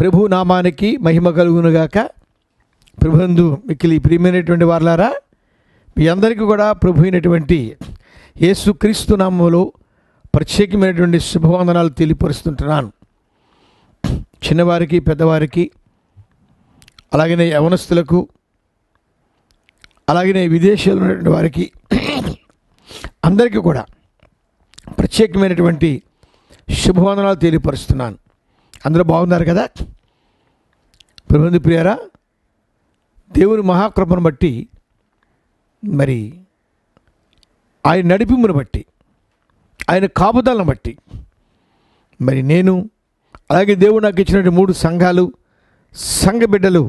ప్రభు నామానికి మహిమ కలుగునుగాక ప్రభుందు మిక్కిలి ప్రియమైనటువంటి వార్లారా మీ అందరికీ కూడా ప్రభు అయినటువంటి యేసుక్రీస్తు నామంలో ప్రత్యేకమైనటువంటి శుభవందనాలు తెలియపరుస్తుంటున్నాను చిన్నవారికి పెద్దవారికి అలాగనే యవనస్తులకు అలాగనే విదేశాలు ఉన్నటువంటి వారికి అందరికీ కూడా ప్రత్యేకమైనటువంటి శుభవందనాలు తెలియపరుస్తున్నాను అందరూ బాగున్నారు కదా ప్రభుత్వ ప్రియారా దేవుని మహాకృపను బట్టి మరి ఆయన నడిపింపును బట్టి ఆయన కాపుదలను బట్టి మరి నేను అలాగే దేవుడు నాకు ఇచ్చినటువంటి మూడు సంఘాలు సంఘ బిడ్డలు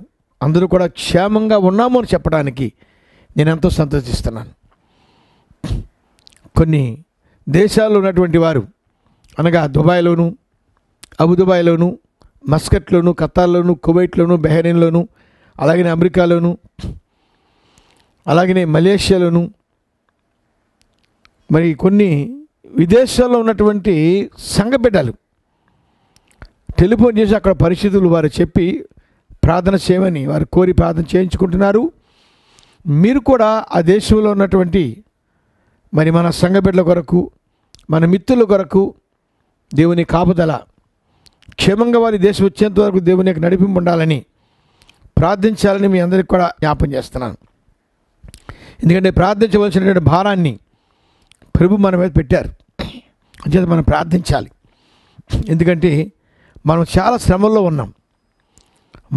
అందరూ కూడా క్షేమంగా ఉన్నాము అని చెప్పడానికి నేను ఎంతో సంతోషిస్తున్నాను కొన్ని దేశాల్లో ఉన్నటువంటి వారు అనగా దుబాయ్లోను అబుదుబాయ్లోను మస్కట్లోను ఖతార్లోను కువైట్లోను బెహరీన్లోను అలాగనే అమెరికాలోను అలాగనే మలేషియాలోను మరి కొన్ని విదేశాల్లో ఉన్నటువంటి సంఘబిడ్డలు టెలిఫోన్ చేసి అక్కడ పరిస్థితులు వారు చెప్పి ప్రార్థన చేయమని వారు కోరి ప్రార్థన చేయించుకుంటున్నారు మీరు కూడా ఆ దేశంలో ఉన్నటువంటి మరి మన సంఘబిడ్డల కొరకు మన మిత్రుల కొరకు దేవుని కాపుదల క్షేమంగా వారి దేశం వచ్చేంత వరకు దేవుని యొక్క నడిపింపు ఉండాలని ప్రార్థించాలని మీ అందరికి కూడా జ్ఞాపం చేస్తున్నాను ఎందుకంటే ప్రార్థించవలసినటువంటి భారాన్ని ప్రభు మన మీద పెట్టారు అంచేత మనం ప్రార్థించాలి ఎందుకంటే మనం చాలా శ్రమంలో ఉన్నాం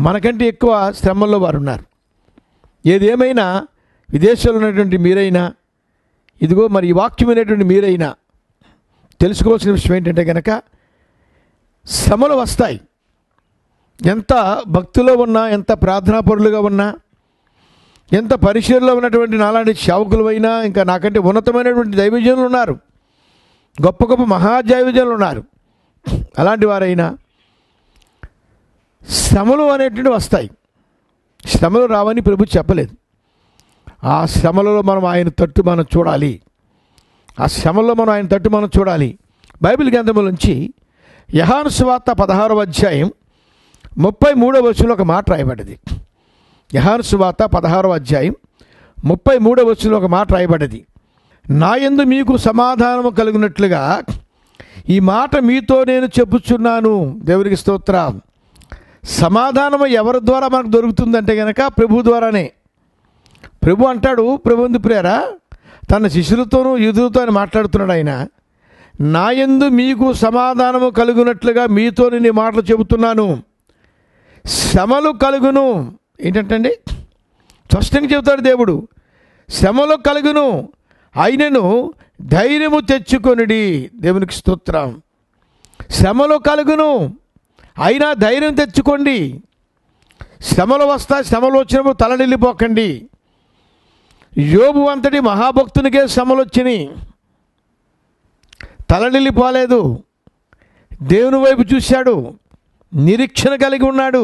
మనకంటే ఎక్కువ శ్రమంలో వారు ఉన్నారు ఏదేమైనా విదేశాల్లో ఉన్నటువంటి మీరైనా ఇదిగో మరి వాక్యమైనటువంటి మీరైనా తెలుసుకోవాల్సిన విషయం ఏంటంటే కనుక శ్రమలు వస్తాయి ఎంత భక్తిలో ఉన్నా ఎంత ప్రార్థనాపరులుగా ఉన్నా ఎంత పరిశీలనలో ఉన్నటువంటి నాలాంటి అయినా ఇంకా నాకంటే ఉన్నతమైనటువంటి దైవజనులు ఉన్నారు గొప్ప గొప్ప మహాదైవజనులు ఉన్నారు అలాంటి వారైనా శ్రమలు అనేటువంటి వస్తాయి శ్రమలు రావని ప్రభు చెప్పలేదు ఆ శ్రమలలో మనం ఆయన తట్టు మనం చూడాలి ఆ శ్రమలో మనం ఆయన తట్టు మనం చూడాలి బైబిల్ గ్రంథముల నుంచి యహాను సువార్త పదహారవ అధ్యాయం ముప్పై మూడవ వచ్చులో ఒక మాట రాయబడ్డది యహాను సువార్త పదహారవ అధ్యాయం ముప్పై మూడవ వచ్చులో ఒక మాట రాయబడ్డది నాయందు మీకు సమాధానము కలిగినట్లుగా ఈ మాట మీతో నేను చెప్పుచున్నాను దేవునికి స్తోత్ర సమాధానం ఎవరి ద్వారా మనకు దొరుకుతుందంటే కనుక ప్రభు ద్వారానే ప్రభు అంటాడు ప్రభుంది ప్రేర తన శిష్యులతోనూ యుధులతో మాట్లాడుతున్నాడు ఆయన నాయందు మీకు సమాధానము కలుగునట్లుగా మీతో నేను మాటలు చెబుతున్నాను శ్రమలు కలుగును ఏంటంటే స్పష్టంగా చెబుతాడు దేవుడు శ్రమలు కలుగును అయినను ధైర్యము తెచ్చుకొనిడి దేవునికి స్తోత్రం శ్రమలు కలుగును అయినా ధైర్యం తెచ్చుకోండి శ్రమలు వస్తా శ్రమలు వచ్చినప్పుడు తలనిల్లిపోకండి యోబు అంతటి మహాభక్తునికే శ్రమలు వచ్చినాయి తలడిల్లిపోలేదు దేవుని వైపు చూశాడు నిరీక్షణ కలిగి ఉన్నాడు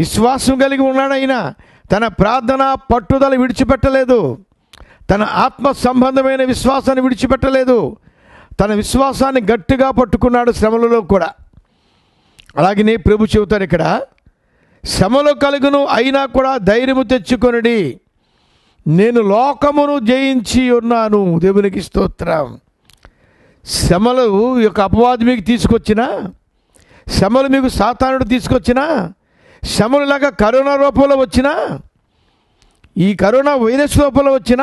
విశ్వాసం కలిగి ఉన్నాడు ఆయన తన ప్రార్థన పట్టుదల విడిచిపెట్టలేదు తన ఆత్మ సంబంధమైన విశ్వాసాన్ని విడిచిపెట్టలేదు తన విశ్వాసాన్ని గట్టిగా పట్టుకున్నాడు శ్రమలలో కూడా నీ ప్రభు చెబుతారు ఇక్కడ శ్రమలు కలుగును అయినా కూడా ధైర్యము తెచ్చుకొనడి నేను లోకమును జయించి ఉన్నాను దేవునికి స్తోత్రం శమలు యొక్క అపవాది మీకు తీసుకొచ్చిన శమలు మీకు సాతానుడు తీసుకొచ్చిన శమలు లాగా కరోనా రూపంలో వచ్చినా ఈ కరోనా వైరస్ రూపంలో వచ్చిన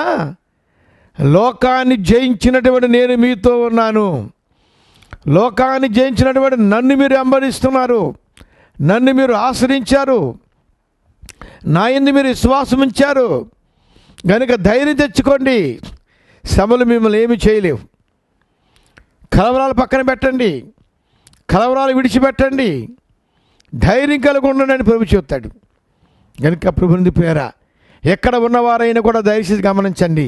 లోకాన్ని జయించినటువంటి నేను మీతో ఉన్నాను లోకాన్ని జయించినటువంటి నన్ను మీరు అంబరిస్తున్నారు నన్ను మీరు ఆశ్రయించారు నా ఎందు మీరు విశ్వాసం ఉంచారు కనుక ధైర్యం తెచ్చుకోండి శమలు మిమ్మల్ని ఏమి చేయలేవు కలవరాలు పక్కన పెట్టండి కలవరాలు విడిచిపెట్టండి ధైర్యం కలిగి ఉండండి ప్రభు చెప్తాడు కనుక ప్రభుని పేర ఎక్కడ ఉన్నవారైనా కూడా దయచేసి గమనించండి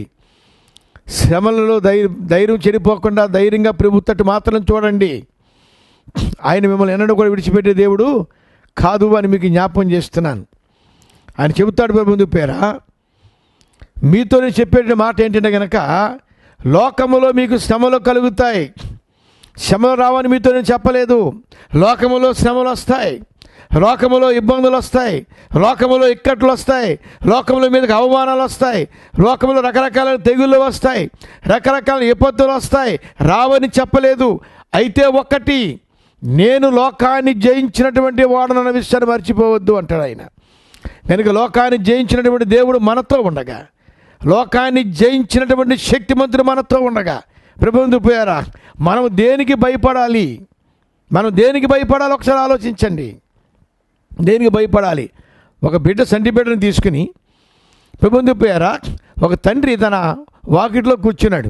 శ్రమలలో ధైర్ ధైర్యం చెడిపోకుండా ధైర్యంగా ప్రభుత్వట్టు మాత్రం చూడండి ఆయన మిమ్మల్ని ఎన్నడూ కూడా విడిచిపెట్టే దేవుడు కాదు అని మీకు జ్ఞాపం చేస్తున్నాను ఆయన చెబుతాడు ప్రభు పేరా మీతో చెప్పేట మాట ఏంటంటే కనుక లోకములో మీకు శ్రమలు కలుగుతాయి శ్రమలు రావని మీతో నేను చెప్పలేదు లోకములో శ్రమలు వస్తాయి లోకములో ఇబ్బందులు వస్తాయి లోకములో ఇక్కట్లు వస్తాయి లోకముల మీదకి అవమానాలు వస్తాయి లోకములో రకరకాల తెగుళ్ళు వస్తాయి రకరకాల విపత్తులు వస్తాయి రావని చెప్పలేదు అయితే ఒక్కటి నేను లోకాన్ని జయించినటువంటి వాడనన్న విషయాన్ని మర్చిపోవద్దు అంటాడు ఆయన కనుక లోకాన్ని జయించినటువంటి దేవుడు మనతో ఉండగా లోకాన్ని జయించినటువంటి శక్తిమంతుడు మనతో ఉండగా ప్రభుత్వపోయారా మనం దేనికి భయపడాలి మనం దేనికి భయపడాలి ఒకసారి ఆలోచించండి దేనికి భయపడాలి ఒక బిడ్డ సంటి బిడ్డను తీసుకుని ప్రభుత్వం పోయారా ఒక తండ్రి తన వాకిట్లో కూర్చున్నాడు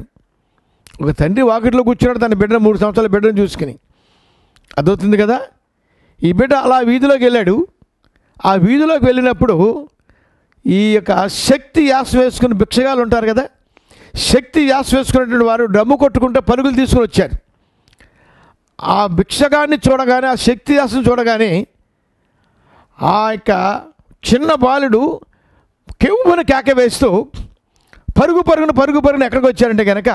ఒక తండ్రి వాకిట్లో కూర్చున్నాడు తన బిడ్డను మూడు సంవత్సరాల బిడ్డను చూసుకుని అదవుతుంది కదా ఈ బిడ్డ అలా వీధిలోకి వెళ్ళాడు ఆ వీధిలోకి వెళ్ళినప్పుడు ఈ యొక్క శక్తి యాస వేసుకుని భిక్షగాలు ఉంటారు కదా శక్తి యాస వేసుకున్నటువంటి వారు డమ్ము కొట్టుకుంటే పరుగులు తీసుకుని వచ్చారు ఆ భిక్షగాన్ని చూడగానే ఆ శక్తి యాసను చూడగానే ఆ యొక్క చిన్న బాలుడు కెవ్వున కేక వేస్తూ పరుగు పరుగున పరుగు పరుగున ఎక్కడికి వచ్చారంటే కనుక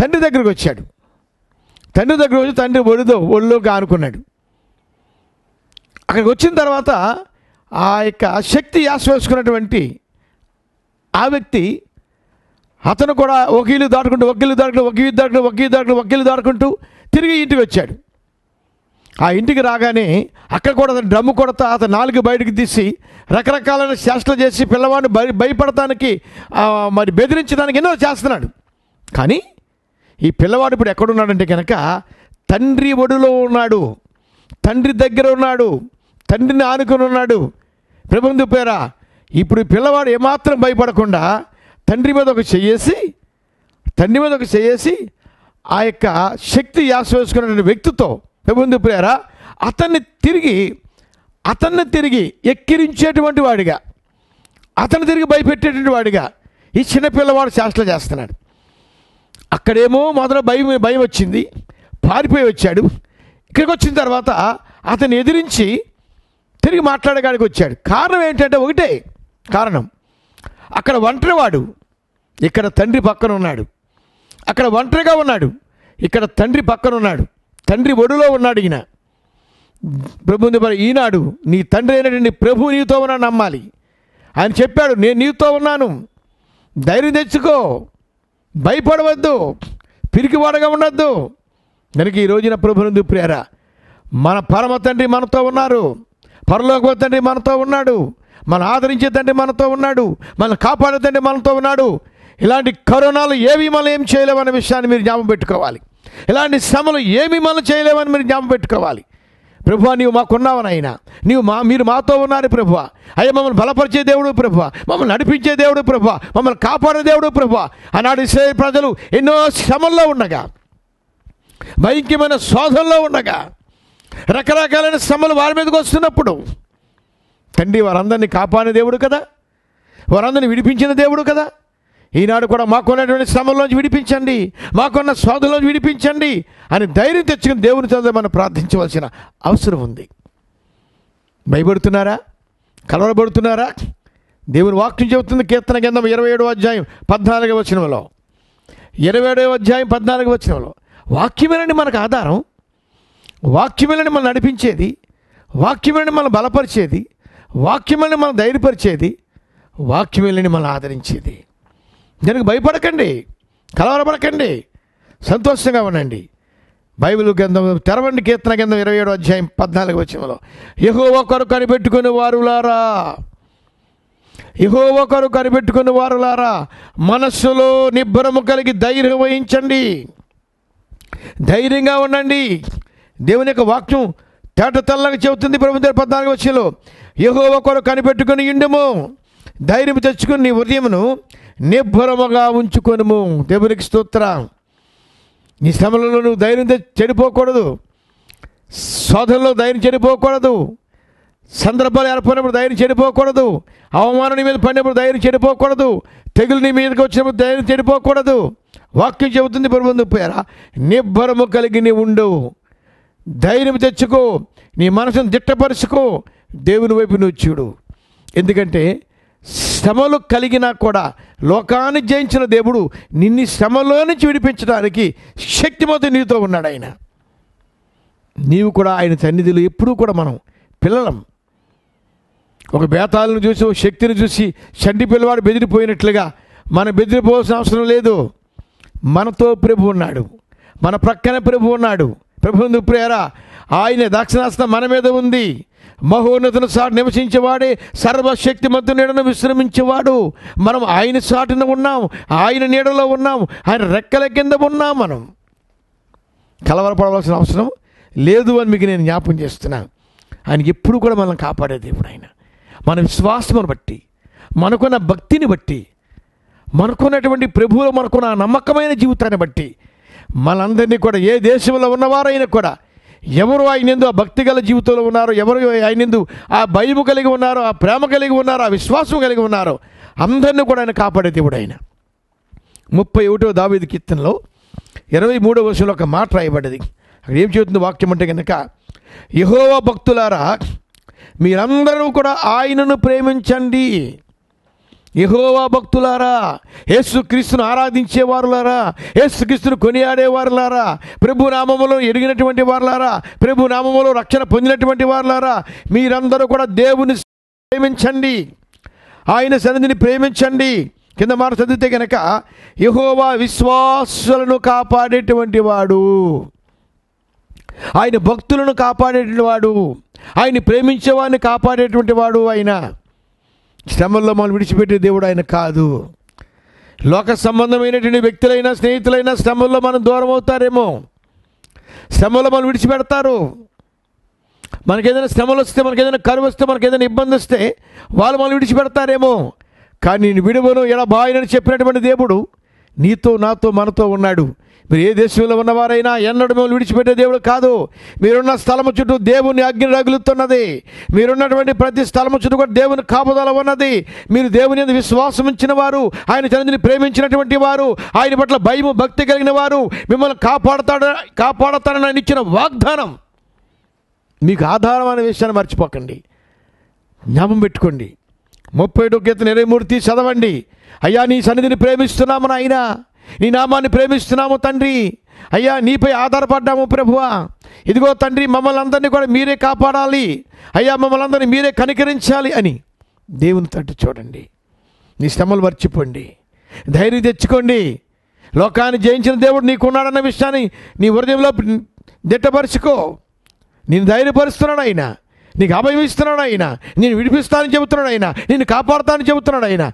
తండ్రి దగ్గరికి వచ్చాడు తండ్రి దగ్గర వచ్చి తండ్రి ఒడిదో ఒళ్ళోకి ఆనుకున్నాడు అక్కడికి వచ్చిన తర్వాత ఆ యొక్క శక్తి యాస వేసుకున్నటువంటి ఆ వ్యక్తి అతను కూడా ఒక ఇల్లు దాటుకుంటూ ఒక ఇల్లు దాటుకుంటూ ఒక ఇల్లు దాటుకుంటూ ఒక ఇల్లు దాటుకుంటూ ఒక ఇల్లు దాటుకుంటూ తిరిగి ఇంటికి వచ్చాడు ఆ ఇంటికి రాగానే అక్కడ కూడా అతను డ్రమ్ము కొడత అతను నాలుగు బయటకు తీసి రకరకాలైన చేష్టలు చేసి పిల్లవాడిని భయ భయపడటానికి మరి బెదిరించడానికి ఎన్నో చేస్తున్నాడు కానీ ఈ పిల్లవాడు ఇప్పుడు ఎక్కడున్నాడంటే కనుక తండ్రి ఒడిలో ఉన్నాడు తండ్రి దగ్గర ఉన్నాడు తండ్రిని ఆనుకుని ఉన్నాడు ప్రబంధు పేరా ఇప్పుడు పిల్లవాడు ఏమాత్రం భయపడకుండా తండ్రి మీద ఒక చెయ్యేసి తండ్రి మీద ఒక చెయ్యేసి ఆ యొక్క శక్తి యాస వేసుకున్నటువంటి వ్యక్తితో ఉంది ప్రేరా అతన్ని తిరిగి అతన్ని తిరిగి ఎక్కిరించేటువంటి వాడిగా అతను తిరిగి భయపెట్టేటువంటి వాడిగా ఈ చిన్నపిల్లవాడు చేష్టలు చేస్తున్నాడు అక్కడేమో మొదట భయం భయం వచ్చింది పారిపోయి వచ్చాడు ఇక్కడికి వచ్చిన తర్వాత అతను ఎదిరించి తిరిగి మాట్లాడగానికి వచ్చాడు కారణం ఏంటంటే ఒకటే కారణం అక్కడ ఒంటరివాడు ఇక్కడ తండ్రి పక్కన ఉన్నాడు అక్కడ ఒంటరిగా ఉన్నాడు ఇక్కడ తండ్రి పక్కన ఉన్నాడు తండ్రి ఒడిలో ఉన్నాడు ఈయన ప్రభు ఈనాడు నీ తండ్రి అయినటువంటి ప్రభు నీతో ఉన్నా నమ్మాలి ఆయన చెప్పాడు నేను నీతో ఉన్నాను ధైర్యం తెచ్చుకో భయపడవద్దు పిరికివాడగా ఉండద్దు కనుక ఈ రోజున ప్రభునందు ప్రేర మన పరమ తండ్రి మనతో ఉన్నారు పరలోకవ తండ్రి మనతో ఉన్నాడు మనం ఆదరించే తండ్రి మనతో ఉన్నాడు మనల్ని కాపాడేదండి మనతో ఉన్నాడు ఇలాంటి కరోనాలు ఏవి మనం ఏం అనే విషయాన్ని మీరు జ్ఞాపం పెట్టుకోవాలి ఇలాంటి శ్రమలు ఏమి మనం చేయలేవని మీరు జ్ఞాపం పెట్టుకోవాలి ప్రభు నీవు మాకున్నావని నాయన నీవు మా మీరు మాతో ఉన్నారు ప్రభు అయ్యా మమ్మల్ని బలపరిచే దేవుడు ప్రభు మమ్మల్ని నడిపించే దేవుడు ప్రభు మమ్మల్ని కాపాడే దేవుడు ప్రభు అన్నాడు ఇస్రాయల్ ప్రజలు ఎన్నో శ్రమల్లో ఉండగా భయంకరమైన శోధనలో ఉండగా రకరకాలైన శ్రమలు వారి మీదకి వస్తున్నప్పుడు తండ్రి వారందరినీ కాపాడిన దేవుడు కదా వారందరిని విడిపించిన దేవుడు కదా ఈనాడు కూడా మాకున్నటువంటి శ్రమంలోంచి విడిపించండి మాకున్న స్వాదులోంచి విడిపించండి అని ధైర్యం తెచ్చుకుని దేవుని చదువు మనం ప్రార్థించవలసిన అవసరం ఉంది భయపడుతున్నారా కలవరబడుతున్నారా దేవుని వాక్యం చెబుతుంది కీర్తన కింద ఇరవై ఏడవ అధ్యాయం పద్నాలుగవ వచనంలో ఇరవై ఏడవ అధ్యాయం పద్నాలుగవ వచనంలో వాక్యమేనండి మనకు ఆధారం వాక్యమేనండి మనం నడిపించేది వాక్యమేనండి మనం బలపరిచేది వాక్యములను మనం ధైర్యపరిచేది వాక్యమేలని మనం ఆదరించేది దానికి భయపడకండి కలవరపడకండి సంతోషంగా ఉండండి బైబిల్ గ్రంథం తెరవండి కీర్తన గ్రంథం ఇరవై ఏడు అధ్యాయం పద్నాలుగు వచ్చంలో ఎహో ఒకరు కనిపెట్టుకుని వారులారా ఎహో ఒకరు కనిపెట్టుకుని వారులారా మనస్సులో నిబ్బరము కలిగి ధైర్యం వహించండి ధైర్యంగా ఉండండి దేవుని యొక్క వాక్యం తేట తెల్లగా చెబుతుంది ప్రభుత్వ పద్నాలుగు వచ్చంలో యహోవ కొరకు కనిపెట్టుకుని ఇండుము ధైర్యం తెచ్చుకుని నీ ఉదయమును నిర్భరముగా ఉంచుకొనుము దేవునికి స్తోత్ర నీ శ్రమలలో నువ్వు ధైర్యం చెడిపోకూడదు శోధనలో ధైర్యం చెడిపోకూడదు సందర్భాలు ఏర్పడినప్పుడు ధైర్యం చెడిపోకూడదు అవమానం మీద పడినప్పుడు ధైర్యం చెడిపోకూడదు తెగులు నీ మీదకి వచ్చినప్పుడు ధైర్యం చెడిపోకూడదు వాక్యం చెబుతుంది ప్రభుత్వం పేరా నిబ్బరము కలిగి నీ ఉండు ధైర్యం తెచ్చుకో నీ మనసును దిట్టపరుచుకో దేవుని వైపు నువ్వు చూడు ఎందుకంటే శ్రమలు కలిగినా కూడా లోకాన్ని జయించిన దేవుడు నిన్ను శ్రమలో నుంచి విడిపించడానికి శక్తిమతో నీతో ఉన్నాడు ఆయన నీవు కూడా ఆయన సన్నిధులు ఎప్పుడూ కూడా మనం పిల్లలం ఒక బేతాలను చూసి ఒక శక్తిని చూసి చండి పిల్లవాడు బెదిరిపోయినట్లుగా మనం బెదిరిపోవాల్సిన అవసరం లేదు మనతో ప్రభు ఉన్నాడు మన ప్రక్కన ప్రభు ఉన్నాడు ప్రభు ఎందుకు ప్రేరా ఆయన దక్షిణాస్త మన మీద ఉంది మహోన్నతుని సాటి నివసించేవాడే సర్వశక్తి మధ్య నీడను విశ్రమించేవాడు మనం ఆయన సాటిన ఉన్నాం ఆయన నీడలో ఉన్నాం ఆయన రెక్కల కింద ఉన్నాం మనం కలవరపడవలసిన అవసరం లేదు అని మీకు నేను జ్ఞాపం చేస్తున్నాను ఆయన ఎప్పుడు కూడా మనం కాపాడే దేవుడు ఆయన మన విశ్వాసమును బట్టి మనకున్న భక్తిని బట్టి మనకున్నటువంటి ప్రభువులు మనకున్న నమ్మకమైన జీవితాన్ని బట్టి మనందరినీ కూడా ఏ దేశంలో ఉన్నవారైనా కూడా ఎవరు ఆయనందు ఆ భక్తి గల జీవితంలో ఉన్నారో ఎవరు ఆయనందు ఆ భయము కలిగి ఉన్నారో ఆ ప్రేమ కలిగి ఉన్నారో ఆ విశ్వాసం కలిగి ఉన్నారో అందరినీ కూడా ఆయన కాపాడే దేవుడు ఆయన ముప్పై ఒకటో దావేది కీర్తనలో ఇరవై మూడో వర్షంలో ఒక మాట రాయబడ్డది అక్కడ ఏం చెబుతుంది వాక్యం అంటే కనుక యహోవ భక్తులారా మీరందరూ కూడా ఆయనను ప్రేమించండి యహోవా భక్తులారా యేసుక్రీస్తును ఆరాధించేవారులారా యేసుక్రీస్తును కొనియాడేవారులారా ప్రభు నామములో ఎరిగినటువంటి వారులారా ప్రభు నామములో రక్షణ పొందినటువంటి వారులారా మీరందరూ కూడా దేవుని ప్రేమించండి ఆయన సన్నిధిని ప్రేమించండి కింద మాట చదివితే కనుక యహోవా విశ్వాసులను కాపాడేటువంటి వాడు ఆయన భక్తులను కాపాడేటువంటి వాడు ఆయన ప్రేమించేవాడిని కాపాడేటువంటి వాడు ఆయన శ్రమంలో మమ్మల్ని విడిచిపెట్టే దేవుడు ఆయన కాదు లోక సంబంధమైనటువంటి వ్యక్తులైనా స్నేహితులైనా శ్రమంలో మనం దూరం అవుతారేమో శ్రమలో మనం విడిచిపెడతారు మనకేదైనా శ్రమలు వస్తే మనకేదైనా కరువు వస్తే మనకేదైనా ఇబ్బంది వస్తే వాళ్ళు మనం విడిచిపెడతారేమో కానీ నేను విడువను ఎలా బాయినని చెప్పినటువంటి దేవుడు నీతో నాతో మనతో ఉన్నాడు మీరు ఏ దేశంలో ఉన్నవారైనా ఎన్నడూ మిమ్మల్ని విడిచిపెట్టే దేవుడు కాదు మీరున్న స్థలము చుట్టూ దేవుని అగ్ని రగులుతున్నది మీరున్నటువంటి ప్రతి స్థలము చుట్టూ కూడా దేవుని కాపుదల ఉన్నది మీరు దేవుని మీద విశ్వాసం ఇచ్చిన వారు ఆయన చంద్రుని ప్రేమించినటువంటి వారు ఆయన పట్ల భయము భక్తి కలిగిన వారు మిమ్మల్ని కాపాడతాడు కాపాడతాడని ఆయన ఇచ్చిన వాగ్దానం మీకు ఆధారం అనే విషయాన్ని మర్చిపోకండి జ్ఞాపం పెట్టుకోండి ముప్పై ఒకటి ఇరవై మూడు తీసి చదవండి అయ్యా నీ సన్నిధిని ప్రేమిస్తున్నాము అయినా నీ నామాన్ని ప్రేమిస్తున్నాము తండ్రి అయ్యా నీపై ఆధారపడ్డాము ప్రభువా ఇదిగో తండ్రి మమ్మల్ని అందరినీ కూడా మీరే కాపాడాలి అయ్యా మమ్మల్ని అందరినీ మీరే కనికరించాలి అని దేవుని తట్టు చూడండి నీ శ్రమలు మర్చిపోండి ధైర్యం తెచ్చుకోండి లోకాన్ని జయించిన దేవుడు నీకున్నాడన్న విషయాన్ని నీ హృదయంలో దిట్టపరుచుకో నేను ధైర్యపరుస్తున్నాడు ఆయన నీకు అభయం ఆయన నేను విడిపిస్తానని చెబుతున్నాడు ఆయన నేను కాపాడుతానని చెబుతున్నాడు ఆయన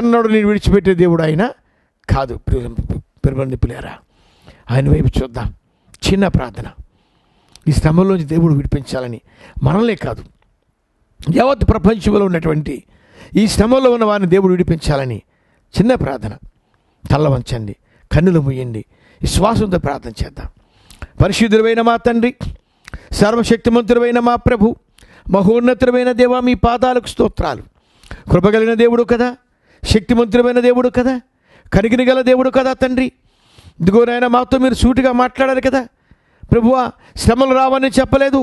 ఎన్నడూ నేను విడిచిపెట్టే దేవుడు ఆయన కాదు పిలువని పిల్లారా ఆయన వైపు చూద్దాం చిన్న ప్రార్థన ఈ శ్రమలోంచి దేవుడు విడిపించాలని మనలే కాదు యావత్ ప్రపంచంలో ఉన్నటువంటి ఈ శ్రమలో ఉన్న వారిని దేవుడు విడిపించాలని చిన్న ప్రార్థన తల్ల వంచండి కన్నులు ముయ్యండి విశ్వాసంతో ప్రార్థన చేద్దాం పరిశుద్ధులమైన మా తండ్రి సర్వశక్తిమంతుడమైన మా ప్రభు మహోన్నతుడమైన దేవామి మీ పాదాలకు స్తోత్రాలు కృపగలిగిన దేవుడు కదా శక్తిమంతుడమైన దేవుడు కదా కరిగిన గల దేవుడు కదా తండ్రి ఇదిగో నాయన మాతో మీరు సూటిగా మాట్లాడారు కదా ప్రభువా శ్రమలు రావని చెప్పలేదు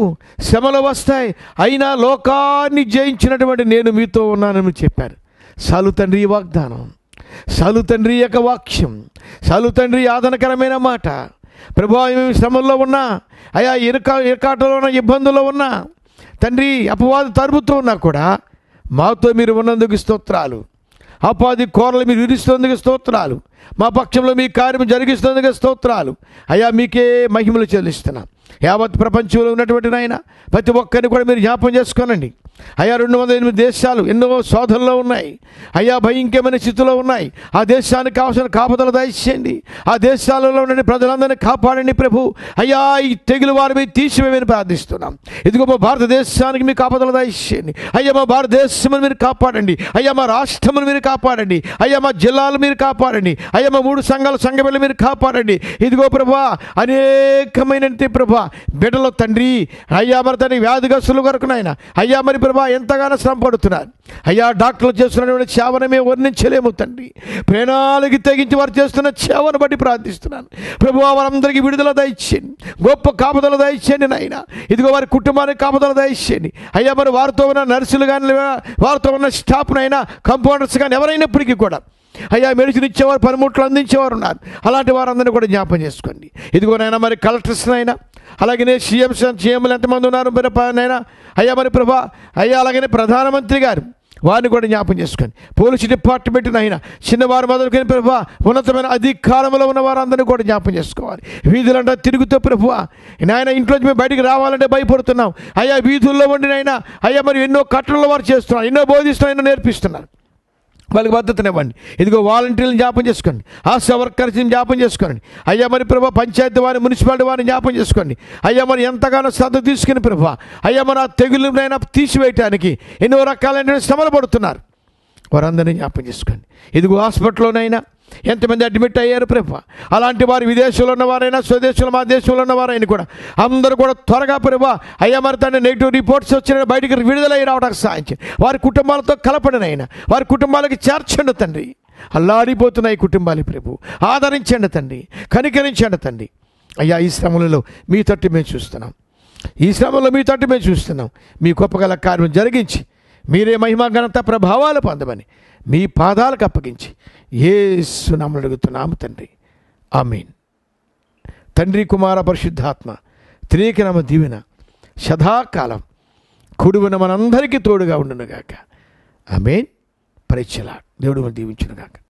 శ్రమలు వస్తాయి అయినా లోకాన్ని జయించినటువంటి నేను మీతో ఉన్నానని చెప్పారు సాలు తండ్రి వాగ్దానం సాలు తండ్రి యొక్క వాక్యం సాలు తండ్రి ఆదనకరమైన మాట ప్రభు మేము శ్రమంలో ఉన్నా అయా ఇరకా ఇరకాటలో ఉన్న ఇబ్బందుల్లో ఉన్నా తండ్రి అపవాదు తరుపుతూ ఉన్నా కూడా మాతో మీరు ఉన్నందుకు స్తోత్రాలు అపాధి కోరలు మీరు విరుస్తున్నందుకు స్తోత్రాలు మా పక్షంలో మీ కార్యం జరిగిస్తున్నందుకు స్తోత్రాలు అయ్యా మీకే మహిమలు చెల్లిస్తున్నాం యావత్ ప్రపంచంలో ఉన్నటువంటి నాయన ప్రతి ఒక్కరిని కూడా మీరు జ్ఞాపం చేసుకోనండి అయ్యా రెండు వందల ఎనిమిది దేశాలు ఎన్నో శోధనలో ఉన్నాయి అయ్యా భయంకరమైన స్థితిలో ఉన్నాయి ఆ దేశానికి కావాల్సిన కాపుదలు దయచేయండి ఆ దేశాలలో ఉండే ప్రజలందరినీ కాపాడండి ప్రభు అయ్యా ఈ తెగులు వారి మీద తీసివేయమని ప్రార్థిస్తున్నాం ఇదిగో మా భారతదేశానికి మీ కాపుదలు దయచేయండి అయ్యా మా భారతదేశం మీరు కాపాడండి అయ్యా మా రాష్ట్రమును మీరు కాపాడండి అయ్యా మా జిల్లాలు మీరు కాపాడండి అయ్యా మా మూడు సంఘాల సంఘబిడ్డలు మీరు కాపాడండి ఇదిగో ప్రభా అనేకమైన ప్రభా బిడ్డల తండ్రి అయ్యా మరి తన వ్యాధిగస్తులు కొరకు నాయన అయ్యా మరి ప్రభా ఎంతగానో శ్రమ పడుతున్నారు అయ్యా డాక్టర్లు చేస్తున్నటువంటి సేవను మేము వర్ణించలేము తండ్రి ప్రేణాలకి తెగించి వారు చేస్తున్న సేవను బట్టి ప్రార్థిస్తున్నాను ప్రభు వారందరికీ విడుదల దయచేయండి గొప్ప కాపుదల దయచేయండి నాయన ఇదిగో వారి కుటుంబానికి కాపుదల దయచేయండి అయ్యా మరి వారితో ఉన్న నర్సులు కానీ వారితో ఉన్న స్టాఫ్నైనా కంపౌండర్స్ కానీ ఎవరైనప్పటికీ కూడా అయ్యా మెడిసిన్ ఇచ్చేవారు పనిముట్లు అందించేవారు ఉన్నారు అలాంటి వారందరినీ కూడా జ్ఞాపం చేసుకోండి ఇదిగోనైనా మరి కలెక్టర్స్నైనా అలాగనే సీఎం సీఎంలు ఎంతమంది ఉన్నారు మరి నైనా అయ్యా మరి ప్రభా అయ్యా అలాగనే ప్రధానమంత్రి గారు వారిని కూడా జ్ఞాపం చేసుకోండి పోలీస్ డిపార్ట్మెంట్ అయినా చిన్నవారు మొదలుకొని ప్రభు ఉన్నతమైన అధికారంలో ఉన్న వారందరినీ కూడా జ్ఞాపం చేసుకోవాలి వీధులంటే తిరుగుతూ ప్రభు నాయన ఇంట్లో మేము బయటికి రావాలంటే భయపడుతున్నాం అయ్యా వీధుల్లో ఉండి అయ్యా మరి ఎన్నో కట్టలు వారు చేస్తున్నారు ఎన్నో బోధిస్తున్నారు ఎన్నో నేర్పిస్తున్నారు వాళ్ళకి భద్రతనివ్వండి ఇదిగో వాలంటీర్లను జ్ఞాపం చేసుకోండి ఆశా వర్కర్స్ని జ్ఞాపం చేసుకోండి అయ్యా మరి ప్రభా పంచాయతీ వారిని మున్సిపాలిటీ వారిని జ్ఞాపం చేసుకోండి అయ్యా మరి ఎంతగానో శ్రద్ధ తీసుకుని ప్రభా అయ్యా మరి ఆ తెగులునైనా తీసివేయటానికి ఎన్నో రకాలైన శ్రమలు పడుతున్నారు వారందరినీ జ్ఞాపం చేసుకోండి ఇదిగో హాస్పిటల్లోనైనా ఎంతమంది అడ్మిట్ అయ్యారు ప్రభు అలాంటి వారు విదేశంలో ఉన్నవారైనా స్వదేశంలో మా దేశంలో ఉన్నవారైనా కూడా అందరూ కూడా త్వరగా ప్రభు అయ్యా మరి తన నెగిటివ్ రిపోర్ట్స్ వచ్చిన బయటికి విడుదలయ్యి రావడానికి సాధించండి వారి కుటుంబాలతో కలపడనైనా వారి కుటుంబాలకి చేర్చండి తండ్రి అల్లాడిపోతున్నాయి కుటుంబాలు ప్రభు ఆదరించండి తండ్రి కనికరించండి తండ్రి అయ్యా ఈ శ్రమలలో మీ తట్టు మేము చూస్తున్నాం ఈ శ్రమలో మీ తట్టు మేము చూస్తున్నాం మీ గొప్పగల కార్యం జరిగించి మీరే మహిమ ఘనత ప్రభావాలు పొందమని మీ పాదాలకు అప్పగించి ఏసునామలు అడుగుతున్నాము తండ్రి ఆమెన్ తండ్రి కుమార పరిశుద్ధాత్మ త్రేక నమ దీవెన సదాకాలం కుడువున మనందరికీ తోడుగా ఉండునుగాక ఆమెన్ పరీక్షలా దేవుడు దీవించునుగాక